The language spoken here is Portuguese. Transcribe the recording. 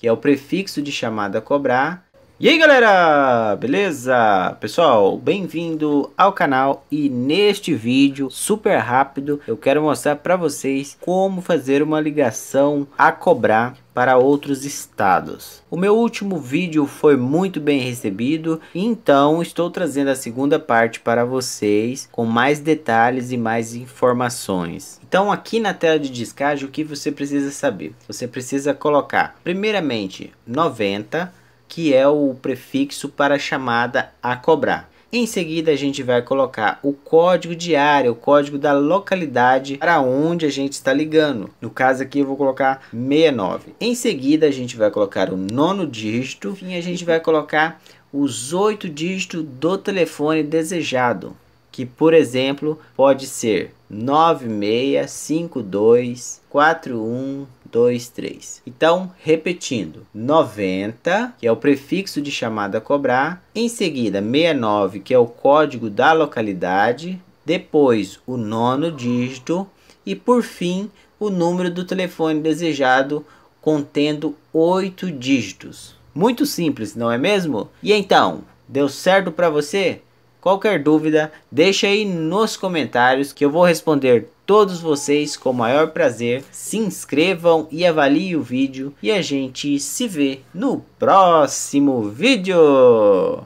que é o prefixo de chamada a cobrar, e aí galera, beleza? Pessoal, bem-vindo ao canal e neste vídeo super rápido eu quero mostrar para vocês como fazer uma ligação a cobrar para outros estados. O meu último vídeo foi muito bem recebido, então estou trazendo a segunda parte para vocês com mais detalhes e mais informações. Então aqui na tela de descarga o que você precisa saber? Você precisa colocar primeiramente 90 que é o prefixo para a chamada a cobrar. Em seguida, a gente vai colocar o código de área, o código da localidade para onde a gente está ligando. No caso aqui, eu vou colocar 69. Em seguida, a gente vai colocar o nono dígito e a gente vai colocar os oito dígitos do telefone desejado, que, por exemplo, pode ser 965241 2, 3. Então, repetindo, 90, que é o prefixo de chamada a cobrar, em seguida 69, que é o código da localidade, depois o nono dígito e por fim o número do telefone desejado contendo 8 dígitos. Muito simples, não é mesmo? E então, deu certo para você? Qualquer dúvida, deixa aí nos comentários que eu vou responder todos vocês com o maior prazer. Se inscrevam e avaliem o vídeo. E a gente se vê no próximo vídeo.